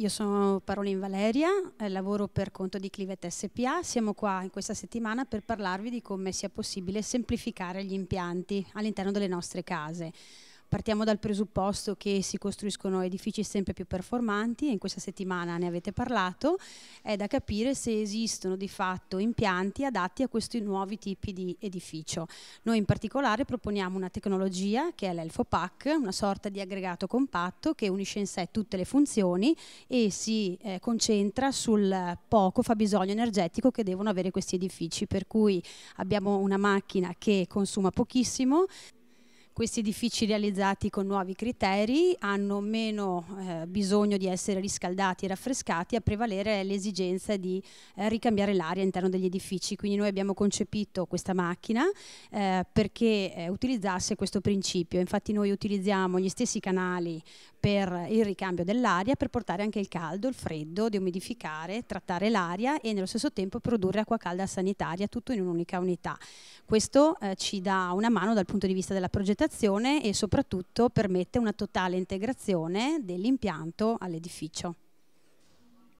Io sono Parolin Valeria, eh, lavoro per conto di Clivet SPA. Siamo qua in questa settimana per parlarvi di come sia possibile semplificare gli impianti all'interno delle nostre case. Partiamo dal presupposto che si costruiscono edifici sempre più performanti e in questa settimana ne avete parlato, è da capire se esistono di fatto impianti adatti a questi nuovi tipi di edificio. Noi in particolare proponiamo una tecnologia che è l'ElfoPack, una sorta di aggregato compatto che unisce in sé tutte le funzioni e si eh, concentra sul poco fabbisogno energetico che devono avere questi edifici, per cui abbiamo una macchina che consuma pochissimo, questi edifici realizzati con nuovi criteri hanno meno eh, bisogno di essere riscaldati e raffrescati a prevalere l'esigenza di eh, ricambiare l'aria all'interno degli edifici. Quindi noi abbiamo concepito questa macchina eh, perché eh, utilizzasse questo principio. Infatti noi utilizziamo gli stessi canali per il ricambio dell'aria per portare anche il caldo, il freddo, deumidificare, trattare l'aria e nello stesso tempo produrre acqua calda sanitaria tutto in un'unica unità. Questo eh, ci dà una mano dal punto di vista della progettazione collaborazione e soprattutto permette una totale integrazione dell'impianto all'edificio.